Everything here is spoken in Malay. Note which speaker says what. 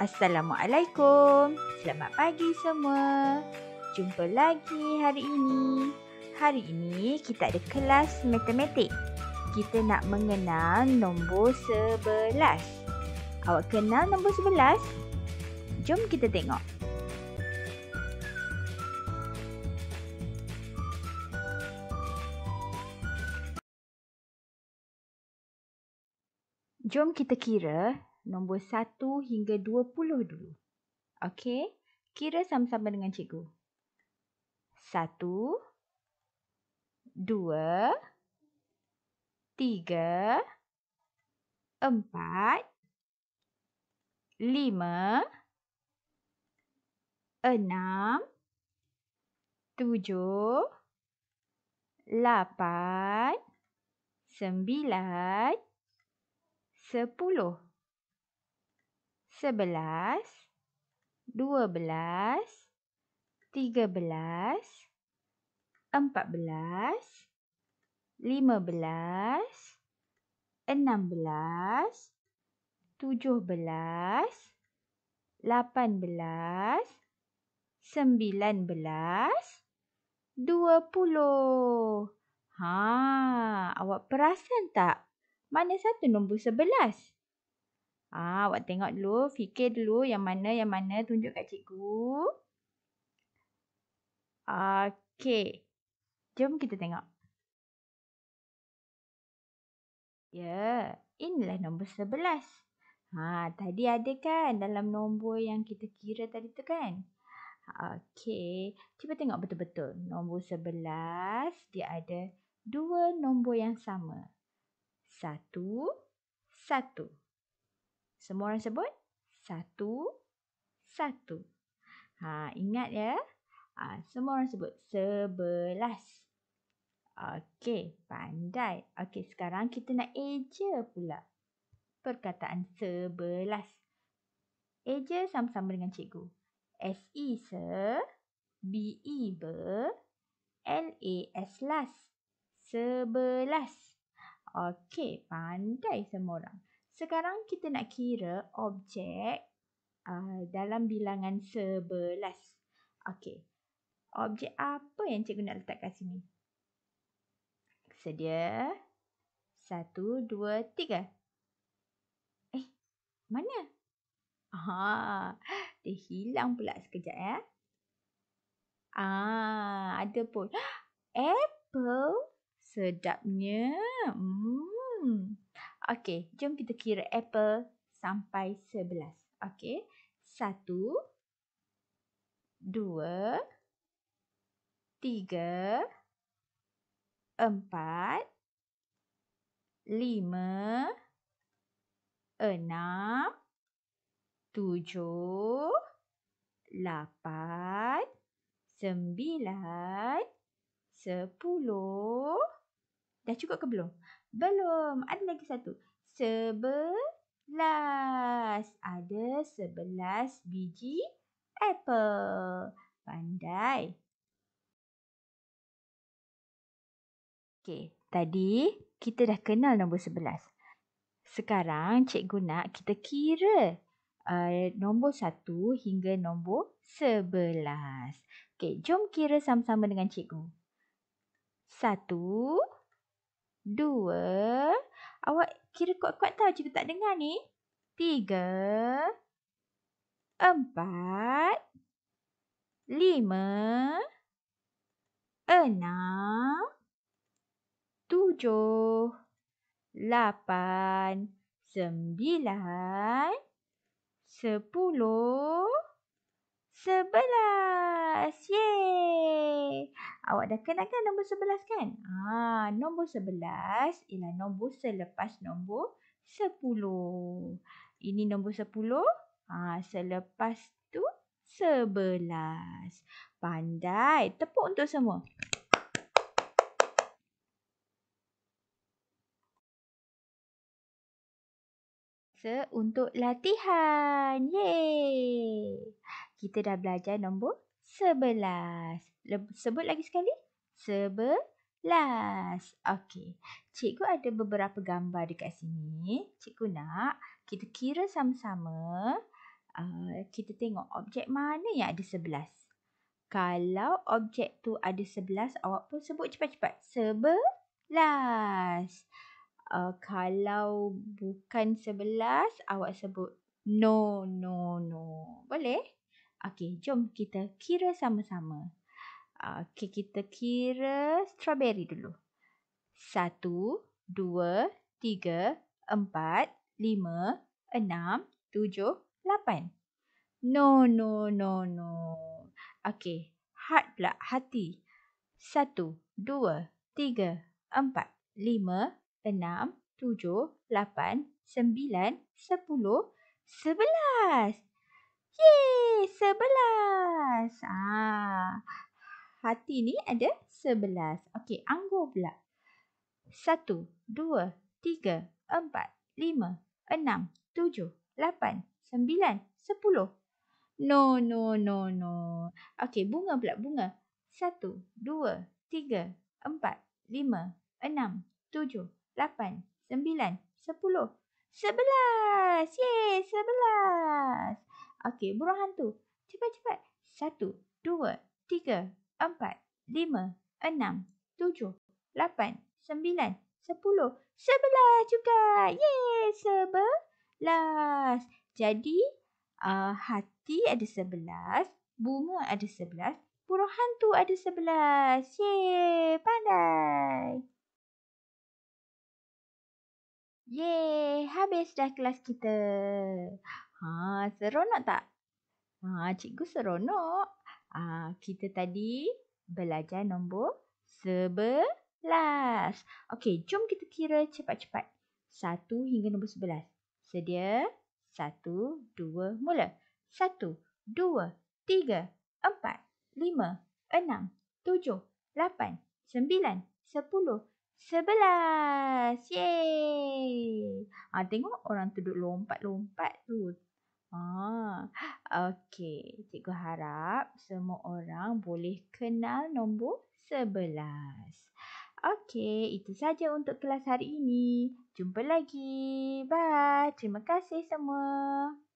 Speaker 1: Assalamualaikum. Selamat pagi semua. Jumpa lagi hari ini. Hari ini kita ada kelas matematik. Kita nak mengenal nombor sebelas. Awak kenal nombor sebelas? Jom kita tengok. Jom kita kira nombor 1 hingga 20 dulu. Okey, kira sama-sama dengan cikgu. 1 2 3 empat, lima, enam, tujuh, lapan, sembilan, sepuluh sebelas, dua belas, tiga belas, empat belas, lima belas, enam belas, tujuh belas, lapan belas, sembilan belas, dua puluh. Ha, awak perasan tak? Mana satu nombor sebelas? Ah, awak tengok dulu, fikir dulu yang mana yang mana tunjuk kat cikgu. Okey. Jom kita tengok. Ya, yeah, inilah nombor 11. Ha, tadi ada kan dalam nombor yang kita kira tadi tu kan? Okey, cuba tengok betul-betul. Nombor 11 dia ada dua nombor yang sama. Satu, satu. Semua orang sebut? Satu, satu. Ha, ingat ya. Ha, semua orang sebut sebelas. Okey, pandai. Okey, sekarang kita nak eja pula. Perkataan sebelas. Eja sama-sama dengan cikgu. E S-E se, B-E be, L-A-S last. Sebelas. Okey, pandai semua orang. Sekarang kita nak kira objek uh, dalam bilangan sebelas. Okey. Objek apa yang cikgu nak letak kat sini? Sedia. Satu, dua, tiga. Eh, mana? Aha, dia hilang pula sekejap ya. Ah, ada pun. Apple? Sedapnya. Hmm. Okey, jom kita kira apple sampai sebelas. Okey. satu, dua, tiga, empat, lima, enam, tujuh, lapan, sembilan, sepuluh. Dah cukup ke belum? Belum. Ada lagi satu. Sebelas. Ada sebelas biji apple. Pandai. Okey. Tadi kita dah kenal nombor sebelas. Sekarang cikgu nak kita kira uh, nombor satu hingga nombor sebelas. Okey, jom kira sama-sama dengan cikgu. Satu. Satu. Dua. Awak kira kuat-kuat tau cikgu tak dengar ni. Tiga. Empat. Lima. Enam. Tujuh. Lapan. Sembilan. Sepuluh. Sebelas. Yeay. Awak dah kenal kan nombor sebelas kan? Ha, nombor sebelas ialah nombor selepas nombor sepuluh. Ini nombor sepuluh. Ha, selepas tu sebelas. Pandai. Tepuk untuk semua. Se untuk latihan. Yeay! Kita dah belajar nombor sebelas sebut lagi sekali. Sebelas. Okey. Cikgu ada beberapa gambar dekat sini. Cikgu nak kita kira sama-sama. Uh, kita tengok objek mana yang ada sebelas. Kalau objek tu ada sebelas, awak pun sebut cepat-cepat. Sebelas. Uh, kalau bukan sebelas, awak sebut no, no, no. Boleh? Okey, jom kita kira sama-sama. Okey, kita kira strawberry dulu. Satu, dua, tiga, empat, lima, enam, tujuh, lapan. No, no, no, no. Okey, heart pula, hati. Satu, dua, tiga, empat, lima, enam, tujuh, lapan, sembilan, sepuluh, sebelas. Yeay, sebelas. Ah. Hati ni ada sebelas, Okey, anggur pula. satu, dua, tiga, empat, lima, enam, tujuh, lapan, sembilan, sepuluh, No, no, no, no. Okey, bunga pula, bunga. Satu, dua, tiga, empat, lima, enam, tujuh, lapan, sembilan, sepuluh. Sebelas! Yeay, sebelas! Okey, buruh hantu. Cepat, cepat. Satu, dua, tiga, empat, lima, enam, tujuh, lapan, sembilan, sepuluh, sebelas juga. Yeay, sebelas. Jadi, uh, hati ada sebelas, bunga ada sebelas, buruh hantu ada sebelas. Yeay, pandai. Yeay, habis dah kelas kita. Ha, seronok tak? Ha, cikgu seronok. Aa, ah, kita tadi belajar nombor sebelas. Okey, jom kita kira cepat-cepat. Satu hingga nombor sebelas. Sedia? satu, dua, mula. Satu, dua, tiga, empat, lima, enam, tujuh, lapan, sembilan, sepuluh, sebelas. 12, 13, 14, 15, Yeay! Ha, tengok orang duduk lompat-lompat tu. Ah, okey. Cikgu harap semua orang boleh kenal nombor 11. Okey, itu saja untuk kelas hari ini. Jumpa lagi. Bye. Terima kasih semua.